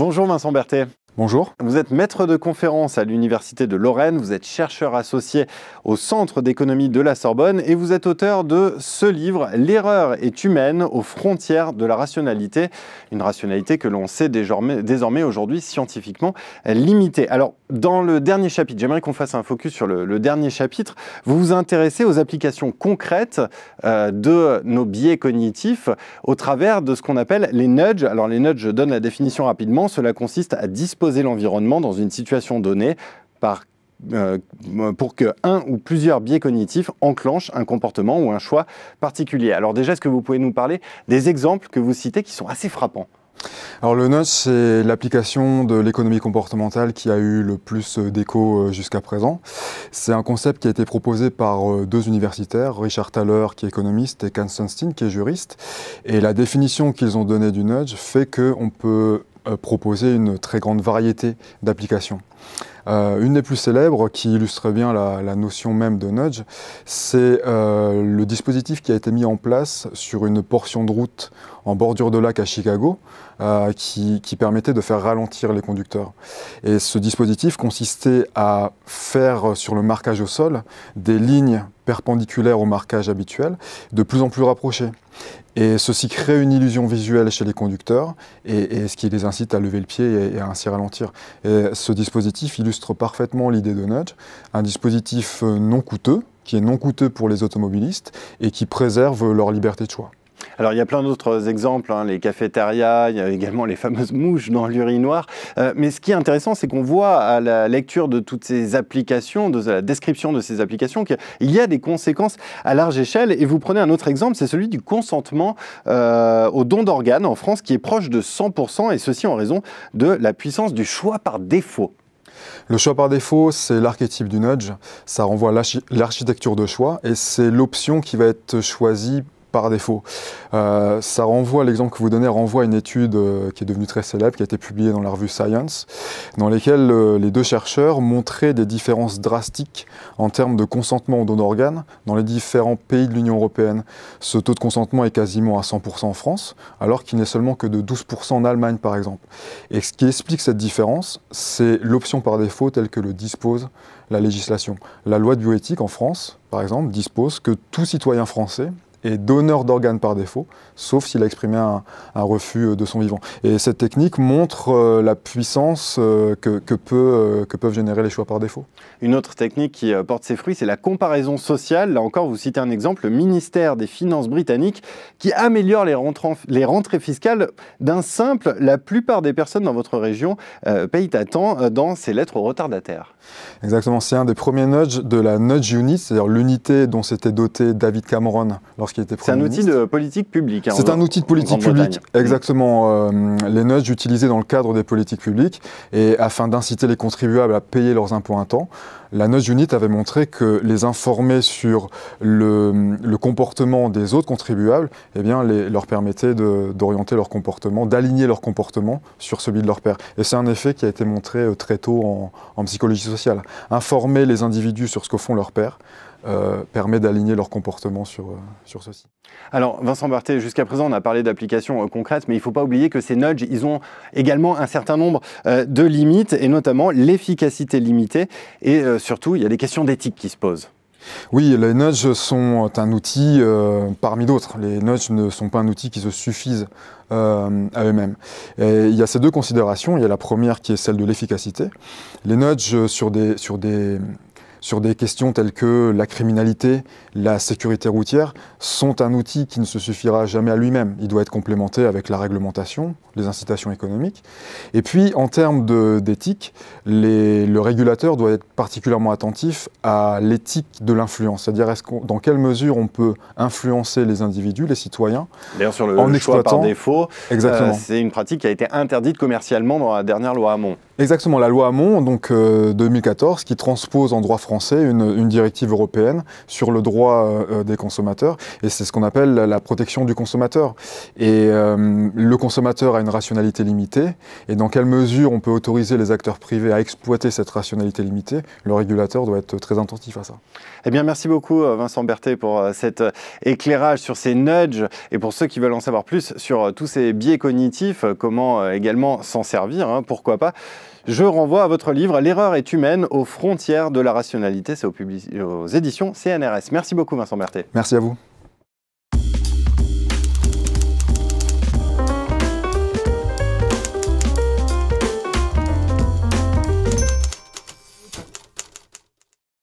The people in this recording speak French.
Bonjour Vincent Berthet. Bonjour. Vous êtes maître de conférence à l'Université de Lorraine, vous êtes chercheur associé au Centre d'économie de la Sorbonne et vous êtes auteur de ce livre, L'erreur est humaine aux frontières de la rationalité, une rationalité que l'on sait désormais, aujourd'hui scientifiquement limitée. Alors, dans le dernier chapitre, j'aimerais qu'on fasse un focus sur le, dernier chapitre, vous vous intéressez aux applications concrètes euh, de nos biais cognitifs au travers de ce qu'on appelle les nudges. Alors, les nudges, je donne la définition rapidement, cela consiste à disposer Poser l'environnement dans une situation donnée par euh, pour que un ou plusieurs biais cognitifs enclenchent un comportement ou un choix particulier. Alors déjà, est-ce que vous pouvez nous parler des exemples que vous citez qui sont assez frappants alors le nudge, c'est l'application de l'économie comportementale qui a eu le plus euh, d'écho euh, jusqu'à présent. C'est un concept qui a été proposé par deux universitaires, Richard Thaler qui est économiste et Ken Sunstein qui est juriste. Et la définition qu'ils ont donnée du nudge fait qu'on peut euh, proposer une très grande variété d'applications. Euh, une des plus célèbres, qui illustre bien la, notion même de nudge, c'est euh, le dispositif qui a été mis en place sur une portion de route en bordure de lac à Chicago, euh, qui, permettait de faire ralentir les conducteurs. Et ce dispositif consistait à faire sur le marquage au sol des lignes perpendiculaires au marquage habituel, de plus en plus rapprochées. Et ceci crée une illusion visuelle chez les conducteurs, et, ce qui les incite à lever le pied et, à ainsi ralentir. ce dispositif illustre parfaitement l'idée de Nudge, un dispositif euh, non coûteux, qui est non coûteux pour les automobilistes et qui préserve leur liberté de choix. Alors il y a plein d'autres exemples, hein, les cafétérias, il y a également les fameuses mouches dans l'urinoir. Euh, mais ce qui est intéressant, c'est qu'on voit à la lecture de toutes ces applications, de la description de ces applications, qu'il y a des conséquences à large échelle. Et vous prenez un autre exemple, c'est celui du consentement euh, au don d'organes en France, qui est proche de 100%, et ceci en raison de la puissance du choix par défaut. Le choix par défaut, c'est l'archétype du nudge. Ça renvoie l'architecture de choix et c'est l'option qui va être choisie par défaut. Euh, ça renvoie, l'exemple que vous donnez renvoie à une étude euh, qui est devenue très célèbre, qui a été publiée dans la revue Science, dans laquelle euh, les deux chercheurs montraient des différences drastiques en termes de consentement aux dons d'organes dans les différents pays de l'Union européenne. Ce taux de consentement est quasiment à 100% en France, alors qu'il n'est seulement que de 12% en Allemagne, par exemple. Et ce qui explique cette différence, c'est l'option par défaut telle que le dispose la législation. La loi de bioéthique en France, par exemple, dispose que tout citoyen français, et donneur d'organes par défaut, sauf s'il a exprimé un, refus euh, de son vivant. Et cette technique montre euh, la puissance euh, que, que, peut, que, peuvent générer les choix par défaut. Une autre technique qui porte ses fruits, c'est la comparaison sociale. Là encore, vous citez un exemple, le ministère des Finances britannique, qui améliore les, les rentrées fiscales d'un simple « la plupart des personnes dans votre région payent à temps » dans ces lettres au retardataires. Exactement, c'est un des premiers nudges de la Nudge Unit, c'est-à-dire l'unité dont s'était doté David Cameron c'est un hein, outil de politique publique. c'est un outil de politique publique, exactement. Euh, les nudges utilisés dans le cadre des politiques publiques et afin d'inciter les contribuables à payer leurs impôts à temps. La Nudge Unit avait montré que les informer sur le, comportement des autres contribuables, eh bien, leur permettait d'orienter leur comportement, d'aligner leur comportement sur celui de leur père. Et c'est un effet qui a été montré euh, très tôt en, en psychologie sociale. Informer les individus sur ce que font leurs pères, euh, permet d'aligner leur comportement sur, euh, sur ceci. Alors, Vincent Barthé, jusqu'à présent, on a parlé d'applications euh, concrètes, mais il ne faut pas oublier que ces nudges, ils ont également un certain nombre de limites, et notamment l'efficacité limitée, et surtout, il y a des questions d'éthique qui se posent. Oui, les nudges sont un outil parmi d'autres. Les nudges ne sont pas un outil qui se suffisent à eux-mêmes. il y a ces deux considérations. Il y a la première qui est celle de l'efficacité. Les nudges sur des, sur des sur des questions telles que la criminalité, la sécurité routière, sont un outil qui ne se suffira jamais à lui-même. Il doit être complémenté avec la réglementation, les incitations économiques. Et puis, en termes d'éthique, le régulateur doit être particulièrement attentif à l'éthique de l'influence, c'est-à-dire -ce qu dans quelle mesure on peut influencer les individus, les citoyens. sur le, en choix par défaut, euh, c'est une pratique qui a été interdite commercialement dans la dernière loi Hamon. Exactement, la loi Hamon, donc 2014, euh, qui transpose en droit français une, directive européenne sur le droit euh, euh, des consommateurs, et c'est ce qu'on appelle la protection du consommateur. Et le consommateur a une rationalité limitée, et dans quelle mesure on peut autoriser les acteurs privés à exploiter cette rationalité limitée, le régulateur doit être très attentif à ça. Eh bien, merci beaucoup Vincent Berthet pour cet éclairage sur ces nudges, et pour ceux qui veulent en savoir plus sur tous ces biais cognitifs, comment également s'en servir, hein, pourquoi pas. Je renvoie à votre livre L'erreur est humaine aux frontières de la rationalité. C'est aux, éditions CNRS. Merci beaucoup, Vincent Berthet. Merci à vous.